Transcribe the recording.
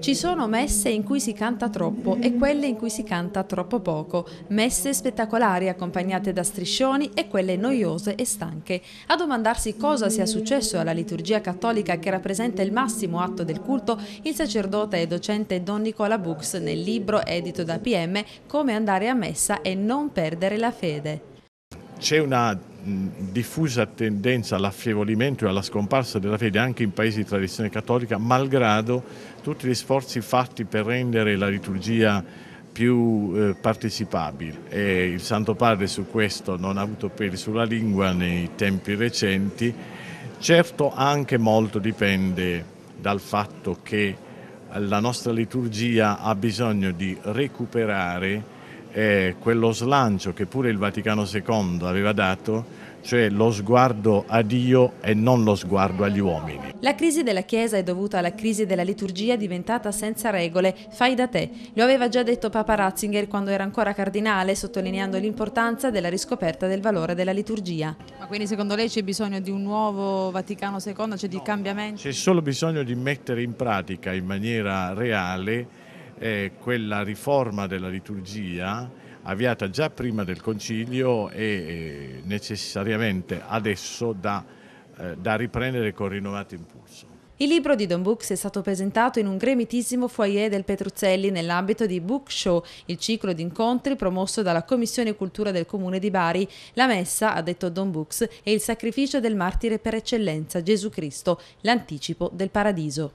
Ci sono messe in cui si canta troppo e quelle in cui si canta troppo poco, messe spettacolari accompagnate da striscioni e quelle noiose e stanche. A domandarsi cosa sia successo alla liturgia cattolica che rappresenta il massimo atto del culto, il sacerdote e docente Don Nicola Bux nel libro edito da PM Come andare a messa e non perdere la fede. C'è una diffusa tendenza all'affievolimento e alla scomparsa della fede anche in paesi di tradizione cattolica, malgrado tutti gli sforzi fatti per rendere la liturgia più eh, partecipabile e il Santo Padre su questo non ha avuto peli sulla lingua nei tempi recenti, certo anche molto dipende dal fatto che la nostra liturgia ha bisogno di recuperare eh, quello slancio che pure il Vaticano II aveva dato cioè lo sguardo a Dio e non lo sguardo agli uomini. La crisi della Chiesa è dovuta alla crisi della liturgia diventata senza regole, fai da te. Lo aveva già detto Papa Ratzinger quando era ancora cardinale, sottolineando l'importanza della riscoperta del valore della liturgia. Ma quindi secondo lei c'è bisogno di un nuovo Vaticano II, cioè di no, cambiamenti? C'è solo bisogno di mettere in pratica in maniera reale eh, quella riforma della liturgia avviata già prima del Concilio e necessariamente adesso da, eh, da riprendere con rinnovato impulso. Il libro di Don Books è stato presentato in un gremitissimo foyer del Petruzzelli nell'ambito di Book Show, il ciclo di incontri promosso dalla Commissione Cultura del Comune di Bari. La messa, ha detto Don Books, è il sacrificio del martire per eccellenza, Gesù Cristo, l'anticipo del paradiso.